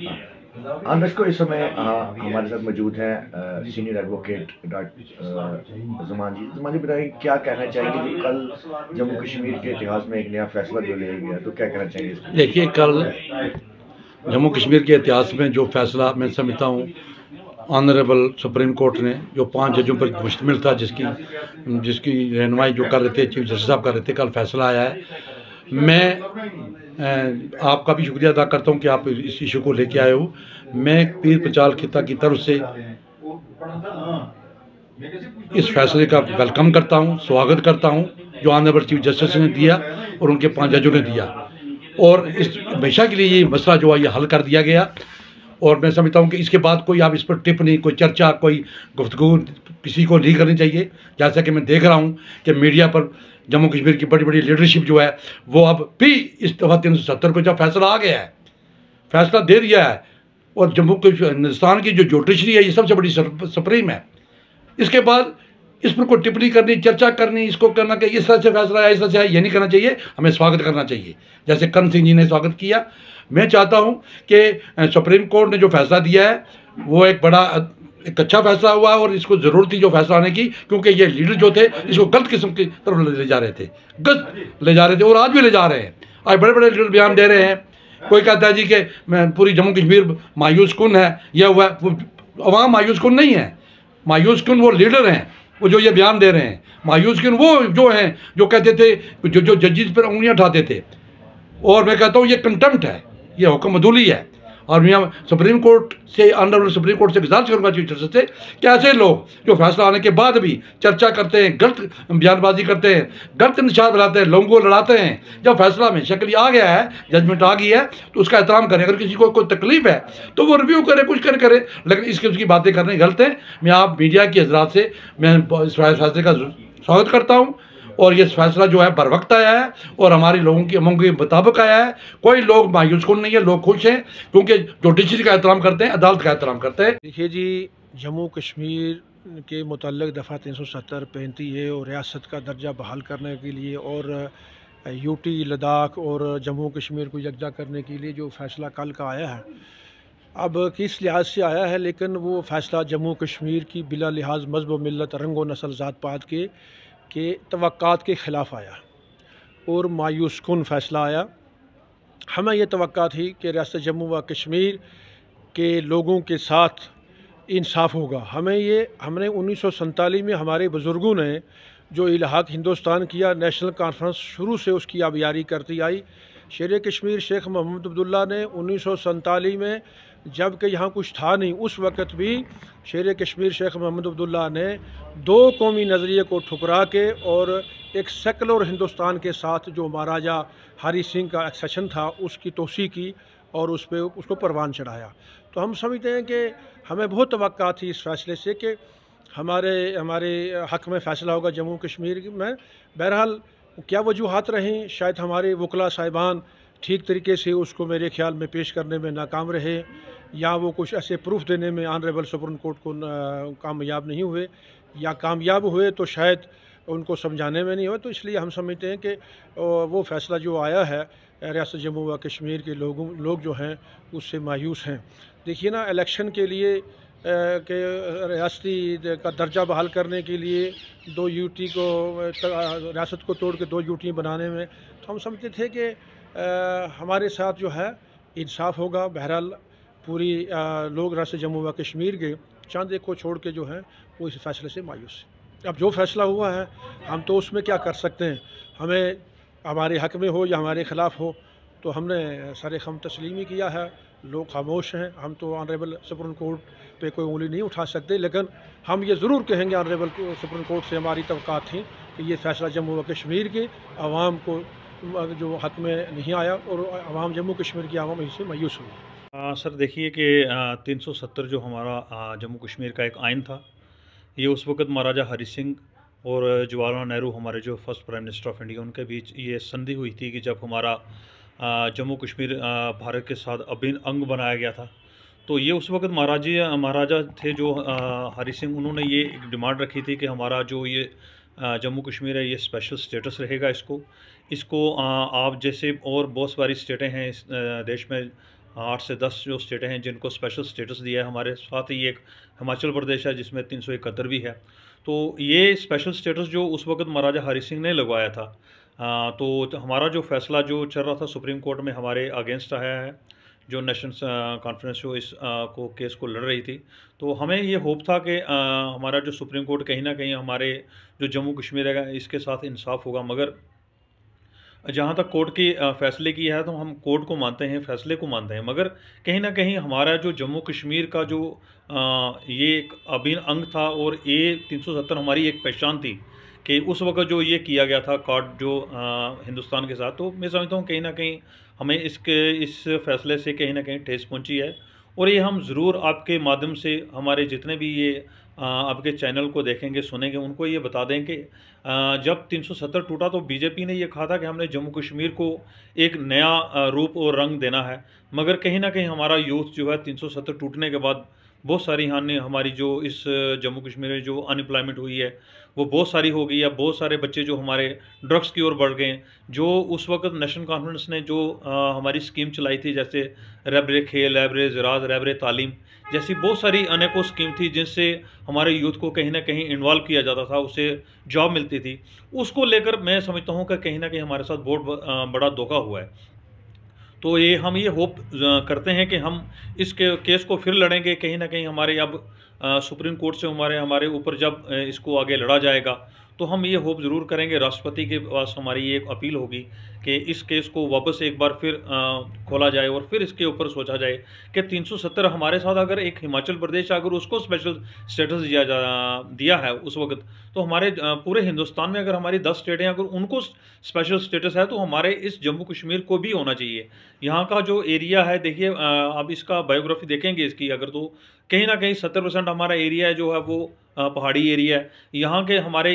आंध्रश को इस समय हमारे साथ मौजूद हैं senior advocate doctor Juman ji Juman ji बताइए क्या कहना चाहिए कि कल जम्मू कश्मीर के इतिहास में एक नया फैसला जो लिया गया तो क्या कहना चाहिए देखिए कल जम्मू कश्मीर के इतिहास में जो फैसला मैं समझता हूँ ऑनरेबल सुप्रीम कोर्ट ने जो पांच जजों पर मुश्तमिल था जिसकी जिसकी रहनमाई जो कर रहे थे चीफ जस्टिस साहब कर रहे थे कल फैसला आया है मैं आपका भी शुक्रिया अदा करता हूँ कि आप इस इशू को लेके आए हो मैं पीर प्रचार खिता की तरफ से इस फैसले का वेलकम करता हूँ स्वागत करता हूँ जो ऑनरेबल चीफ जस्टिस ने दिया और उनके पांच जजों ने दिया और इस हमेशा के लिए ये मसला जो है ये हल कर दिया गया और मैं समझता हूँ कि इसके बाद कोई आप इस पर टिप्पणी कोई चर्चा कोई गुफ्तु किसी को नहीं करनी चाहिए जैसा कि मैं देख रहा हूँ कि मीडिया पर जम्मू कश्मीर की बड़ी बड़ी लीडरशिप जो है वो अब भी इस दफ़ा तीन सौ सत्तर को जब फैसला आ गया है फैसला दे दिया है और जम्मू हिंदुस्तान की जो ज्योटिशरी है ये सबसे बड़ी सुप्रीम है इसके बाद इस पर कोई टिप्पणी करनी चर्चा करनी इसको करना कि इस तरह से फैसला है इस तरह से है ये नहीं करना चाहिए हमें स्वागत करना चाहिए जैसे कर्म सिंह जी ने स्वागत किया मैं चाहता हूँ कि सुप्रीम कोर्ट ने जो फैसला दिया है वो एक बड़ा एक अच्छा फैसला हुआ और इसको ज़रूरत थी जो फैसला आने की क्योंकि ये लीडर जो थे इसको गलत किस्म की तरफ ले जा रहे थे गलत ले जा रहे थे और आज भी ले जा रहे हैं आज बड़े बड़े लीडर बयान दे रहे हैं कोई कहता है जी कि मैं पूरी जम्मू कश्मीर मायूस कन है यह हुआ अवाम मायूस कन नहीं है मायूस कन वो लीडर हैं वो जो ये बयान दे रहे हैं मायूस कन वो जो हैं जो कहते थे जो जो जजिस पर उंगलियाँ उठाते थे और मैं कहता हूँ ये कंटेम्प्ट है ये हुक्म अधूली है और मैं सुप्रीम कोर्ट से ऑनरेबल सुप्रीम कोर्ट से गुजारिश करूंगा चीफ जस्टिस से कि ऐसे लोग जो फैसला आने के बाद भी चर्चा करते हैं गलत बयानबाजी करते हैं गलत निशान बनाते हैं लोगों को लड़ाते हैं जब फैसला में शक्ल आ गया है जजमेंट आ गई है तो उसका एहतराम करें अगर किसी को कोई तकलीफ है तो वो रिव्यू करें कुछ करें करें लेकिन किस्म उसकी बातें करने गलत हैं मैं आप मीडिया के हजरात से मैं इस फैसले का स्वागत करता हूँ और ये फैसला जो है बर वक्त आया है और हमारे लोगों की उमंग के मुताबिक आया है कोई लोग मायूस कौन नहीं है लोग खुश हैं क्योंकि जो डिशीज का एहतराम करते हैं अदालत का एहतराम करते हैं देखिए जी जम्मू कश्मीर के मतलब दफ़ा तीन सौ सत्तर पैंती है और रियासत का दर्जा बहाल करने के लिए और यूटी लद्दाख और जम्मू कश्मीर को यकजा करने के लिए जो फ़ैसला कल का आया है अब किस लिहाज से आया है लेकिन वो फ़ैसला जम्मू कश्मीर की बिला लिहाज मजहब मिलत रंग व नसल ज़ात पात के कि तवक़ात के ख़िलाफ़ आया और मायूस फ़ैसला आया हमें यह तो थी कि रियासत जम्मू व कश्मीर के लोगों के साथ इंसाफ होगा हमें ये हमने उन्नीस में हमारे बुज़ुर्गों ने जो इलाहाक हिंदुस्तान किया नेशनल कॉन्फ्रेंस शुरू से उसकी आबियारी करती आई शेर कश्मीर शेख मोहम्मद अब्दुल्ला ने उन्नीस में जबकि यहाँ कुछ था नहीं उस वक़्त भी शेर कश्मीर शेख मोहम्मद अब्दुल्ला ने दो कौमी नज़रिए को ठुकरा के और एक सेकुलर हिंदुस्तान के साथ जो महाराजा हरी सिंह का एक्सेशन था उसकी तोसी की और उस पर उसको परवान चढ़ाया तो हम समझते हैं कि हमें बहुत तो थी इस फैसले से कि हमारे हमारे हक में फ़ैसला होगा जम्मू कश्मीर में बहरहाल क्या वजूहत रहें शायद हमारे वकला साहिबान ठीक तरीके से उसको मेरे ख्याल में पेश करने में नाकाम रहे या वो कुछ ऐसे प्रूफ देने में ऑनरेबल सुप्रीम कोर्ट को कामयाब नहीं हुए या कामयाब हुए तो शायद उनको समझाने में नहीं हुआ तो इसलिए हम समझते हैं कि वो फैसला जो आया है रियासत जम्मू व कश्मीर के लोगों लोग जो हैं उससे मायूस हैं देखिए ना इलेक्शन के लिए के रियाती का दर्जा बहाल करने के लिए दो यूटी को रियासत को तोड़ के दो यूटी बनाने में तो हम समझते थे कि हमारे साथ जो है इंसाफ होगा बहरहाल पूरी लोग रास्ते जम्मू व कश्मीर के चांद एक को छोड़ के जो है वो इस फैसले से मायूस है अब जो फैसला हुआ है हम तो उसमें क्या कर सकते हैं हमें हमारे हक में हो या हमारे ख़िलाफ़ हो तो हमने सारे खम तस्लीम ही किया है लोग खामोश हैं हम तो ऑनरेबल सुप्रीम कोर्ट पे कोई उंगली नहीं उठा सकते लेकिन हम ये ज़रूर कहेंगे ऑनरेबल सुप्रीम कोर्ट से हमारी तो थी कि ये फ़ैसला जम्मू व कश्मीर के आवाम को जो हक में नहीं आया और आवाम जम्मू कश्मीर की आवाम इससे मायूस हुई आ, सर देखिए कि तीन सौ सत्तर जो हमारा जम्मू कश्मीर का एक आयन था ये उस वक्त महाराजा हरी सिंह और जवाहरलाल नेहरू हमारे जो first prime minister of India उनके बीच ये संधि हुई थी कि जब हमारा जम्मू कश्मीर भारत के साथ अभिन्न अंग बनाया गया था तो ये उस वक्त महाराजी महाराजा थे जो हरी सिंह उन्होंने ये एक डिमांड रखी थी कि हमारा जो ये जम्मू कश्मीर है ये स्पेशल स्टेटस रहेगा इसको इसको आप जैसे और बहुत सारी स्टेटें हैं इस देश में आठ से दस जो स्टेटें हैं जिनको स्पेशल स्टेटस दिया है हमारे साथ ही एक हिमाचल प्रदेश है जिसमें तीन सौ इकहत्तर भी है तो ये स्पेशल स्टेटस जो उस वक्त महाराजा हरी सिंह ने लगवाया था तो हमारा जो फैसला जो चल रहा था सुप्रीम कोर्ट में हमारे अगेंस्ट आया है जो नेशनल कॉन्फ्रेंस जो इस आ, को केस को लड़ रही थी तो हमें ये होप था कि आ, हमारा जो सुप्रीम कोर्ट कहीं ना कहीं हमारे जो जम्मू कश्मीर है इसके साथ इंसाफ होगा मगर जहाँ तक कोर्ट के फैसले की है तो हम कोर्ट को मानते हैं फैसले को मानते हैं मगर कहीं ना कहीं हमारा जो जम्मू कश्मीर का जो आ, ये एक अभिन्न अंग था और ये 370 हमारी एक पहचान थी कि उस वक्त जो ये किया गया था कार्ड जो आ, हिंदुस्तान के साथ तो मैं समझता हूँ कहीं ना कहीं हमें इसके इस फैसले से कहीं ना कहीं ठेस पहुँची है और ये हम ज़रूर आपके माध्यम से हमारे जितने भी ये आपके चैनल को देखेंगे सुनेंगे उनको ये बता दें कि जब 370 टूटा तो बीजेपी ने ये कहा था कि हमने जम्मू कश्मीर को एक नया रूप और रंग देना है मगर कहीं ना कहीं हमारा यूथ जो है 370 टूटने के बाद बहुत सारी हानि हमारी जो इस जम्मू कश्मीर में जो अनएम्प्लॉयमेंट हुई है वो बहुत सारी हो गई है बहुत सारे बच्चे जो हमारे ड्रग्स की ओर बढ़ गए हैं जो उस वक्त नेशनल कॉन्फ्रेंस ने जो आ, हमारी स्कीम चलाई थी जैसे रैबरे खेल रैबरे ज़रात रैबरे तालीम जैसी बहुत सारी अनेकों स्कीम थी जिनसे हमारे यूथ को कहीं ना कहीं इन्वॉल्व किया जाता था उसे जॉब मिलती थी उसको लेकर मैं समझता हूँ कि कहीं ना कहीं हमारे साथ बहुत बड़ा धोखा हुआ है तो ये हम ये होप करते हैं कि हम इस केस को फिर लड़ेंगे कहीं ना कहीं हमारे अब सुप्रीम कोर्ट से हमारे हमारे ऊपर जब इसको आगे लड़ा जाएगा तो हम ये होप ज़रूर करेंगे राष्ट्रपति के पास हमारी ये अपील होगी कि इस केस को वापस एक बार फिर खोला जाए और फिर इसके ऊपर सोचा जाए कि 370 हमारे साथ अगर एक हिमाचल प्रदेश अगर उसको स्पेशल स्टेटस दिया जा दिया है उस वक्त तो हमारे पूरे हिंदुस्तान में अगर हमारी 10 स्टेटें अगर उनको स्पेशल स्टेटस है तो हमारे इस जम्मू कश्मीर को भी होना चाहिए यहाँ का जो एरिया है देखिए आप इसका बायोग्राफी देखेंगे इसकी अगर तो कहीं ना कहीं सत्तर हमारा एरिया जो है वो पहाड़ी एरिया है यहाँ के हमारे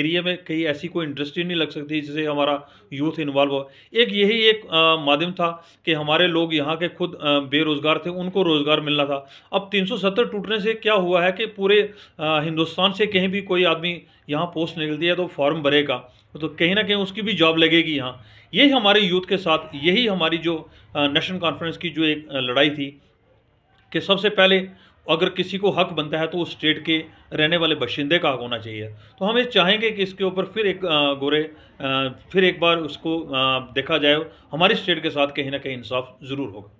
एरिया में कहीं ऐसी कोई इंडस्ट्री नहीं लग सकती जिससे हमारा यूथ इन्वॉल्व हो एक यही एक माध्यम था कि हमारे लोग यहाँ के खुद बेरोज़गार थे उनको रोज़गार मिलना था अब 370 टूटने से क्या हुआ है कि पूरे हिंदुस्तान से कहीं भी कोई आदमी यहाँ पोस्ट निकलती है तो फॉर्म भरेगा तो कहीं ना कहीं उसकी भी जॉब लगेगी यहाँ यही हमारे यूथ के साथ यही हमारी जो नेशनल कॉन्फ्रेंस की जो एक लड़ाई थी कि सबसे पहले अगर किसी को हक बनता है तो उस स्टेट के रहने वाले बशिंदे का हक होना चाहिए तो हम ये चाहेंगे कि इसके ऊपर फिर एक गोरे फिर एक बार उसको देखा जाए हमारी स्टेट के साथ कहीं ना कहीं इंसाफ ज़रूर होगा